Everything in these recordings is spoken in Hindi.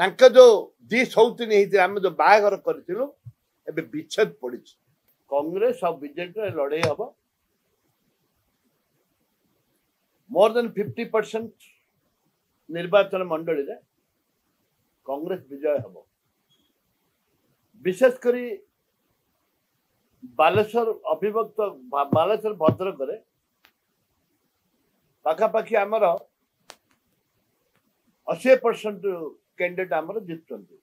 ତାଙ୍କ ଯୋଉ ଦିସୌତୁନି ହେଇଥିଲା ଆମେ ଯୋଉ ବାହାଘର କରିଥିଲୁ ଏବେ ବିଚ୍ଛେଦ ପଡିଛି କଂଗ୍ରେସ ଆଉ ବିଜେପିର ଲଢେଇ ହବ ମୋର ଦେନ୍ ଫିଫ୍ଟି ପରସେଣ୍ଟ ନିର୍ବାଚନ ମଣ୍ଡଳୀରେ କଂଗ୍ରେସ ବିଜୟ ହେବ ବିଶେଷ କରି ବାଲେଶ୍ୱର ଅଭିଭକ୍ତ ବାଲେଶ୍ୱର ଭଦ୍ରକରେ ପାଖାପାଖି ଆମର ଅଶୀ ପରସେଣ୍ଟ कैंडिडेट आम जितने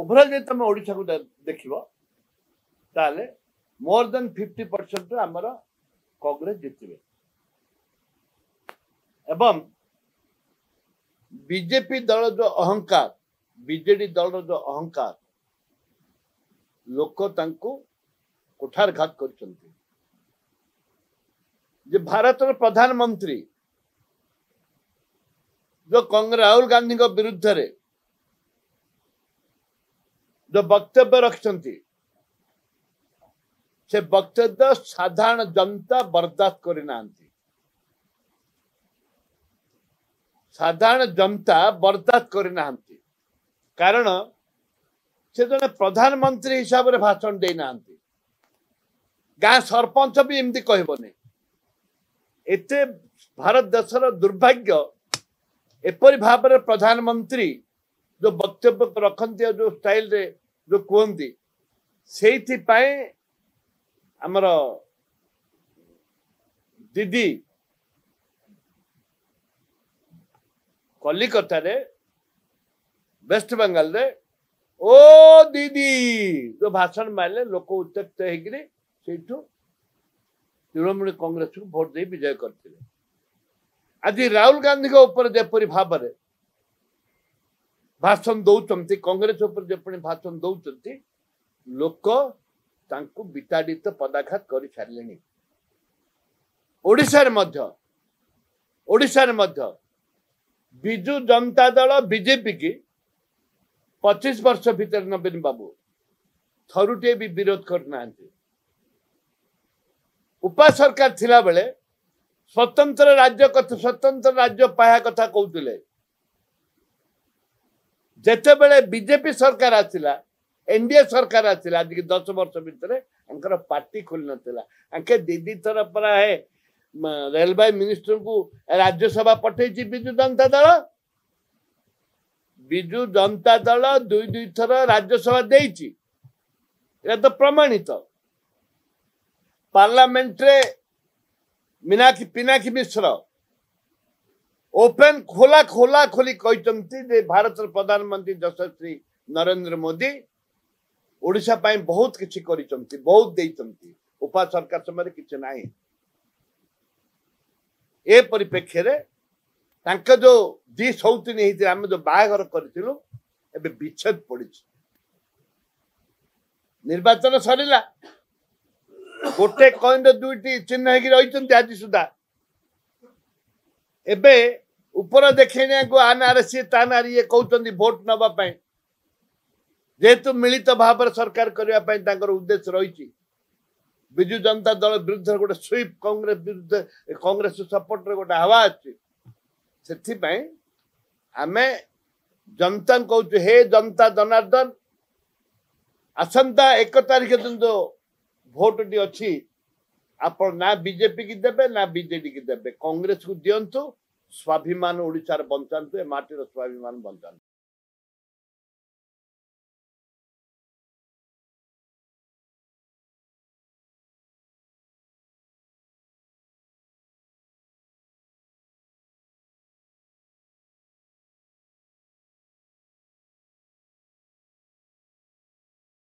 ओभरअल तुम ओडा को देख मोर देन फिफ्टी परसेंट आम कंग्रेस जितने एवं बीजेपी दल जो अहंकार विजेडी दल जो अहंकार लोकता कर भारत प्रधानमंत्री ରାହୁଲ ଗାନ୍ଧୀଙ୍କ ବିରୁଦ୍ଧରେ ଯୋଉ ବକ୍ତବ୍ୟ ରଖିଛନ୍ତି ସେ ବକ୍ତବ୍ୟ ସାଧାରଣ ଜନତା ବରଦାସ୍ତ କରିନାହାନ୍ତି ସାଧାରଣ ଜନତା ବରଦାସ୍ତ କରିନାହାନ୍ତି କାରଣ ସେ ଜଣେ ପ୍ରଧାନମନ୍ତ୍ରୀ ହିସାବରେ ଭାଷଣ ଦେଇନାହାନ୍ତି ଗାଁ ସରପଞ୍ଚ ବି ଏମିତି କହିବନି ଏତେ ଭାରତ ଦେଶର ଦୁର୍ଭାଗ୍ୟ एपरी भाव प्रधानमंत्री जो वक्त रखती जो स्टाइल रे जो कहते से आमर दीदी कलिकतार वेस्ट बंगाल रे ओ दीदी जो भाषण मारे लोक उत्त्यक्त हो तृणमूल कॉग्रेस को भोट दे विजय करते हैं आज राहुल गांधी जपरी भाव भाषण दौंती कंग्रेस भाषण दौंस लोक विताड़ित पदाघात कर सारे जु जनता दल बीजेपी की पचीस वर्ष भीतर नवीन बाबू थरुटे भी विरोध करना उपा सरकार थिला बेले ସ୍ୱତନ୍ତ୍ର ରାଜ୍ୟ କଥା ସ୍ୱତନ୍ତ୍ର ରାଜ୍ୟ ପାହ୍ୟା କଥା କହୁଥିଲେ ଯେତେବେଳେ ବିଜେପି ସରକାର ଆସିଲା ଏନ୍ଡିଏ ସରକାର ଆସିଲା ଆଜିକି ଦଶ ବର୍ଷ ଭିତରେ ତାଙ୍କର ପାର୍ଟି ଖୋଲି ନଥିଲା ଆଙ୍କେ ଦୁଇ ଥର ପ୍ରାୟ ରେଲବାଇ ମିନିଷ୍ଟରଙ୍କୁ ରାଜ୍ୟସଭା ପଠେଇଛି ବିଜୁ ଜନତା ଦଳ ବିଜୁ ଜନତା ଦଳ ଦୁଇ ଦୁଇ ଥର ରାଜ୍ୟସଭା ଦେଇଛି ଏଟା ତ ପ୍ରମାଣିତ ପାର୍ଲାମେଣ୍ଟରେ मीनाक्षी पिनाकी मिश्र ओपन खोला खोला खोली कहते भारत प्रधानमंत्री यशस्वी नरेंद्र मोदी ओडा बहुत किसी बहुत देती उपा सरकार समय किसी ना ए परिप्रेक्षी जो दी सौतीन होती आम जो बाहर करूँ पड़ी निर्वाचन सरला गोटे कॉन रुई चिन्ह रही आज सुधा एवं उपर देखने को आनआरएस ये कहते भोट नापी जेहेतु मिलित भाव सरकार करने उद्देश्य रही विजु जनता दल विरुद्ध गोटे स्वीप कांग्रेस विरुद्ध कांग्रेस सपोर्ट रोटे हवा अच्छी से आम जनता कहे जनता जनार्दन आसंता एक तारीख दिन जो ଭୋଟଟି ଅଛି ଆପଣ ନା ବିଜେପି କି ଦେବେ ନା ବିଜେଡି କି ଦେବେ କଂଗ୍ରେସକୁ ଦିଅନ୍ତୁ ସ୍ୱାଭିମାନ ଓଡ଼ିଶାର ବଞ୍ଚାନ୍ତୁ ଏ ମାଟିର ସ୍ୱାଭିମାନ ବଞ୍ଚାନ୍ତୁ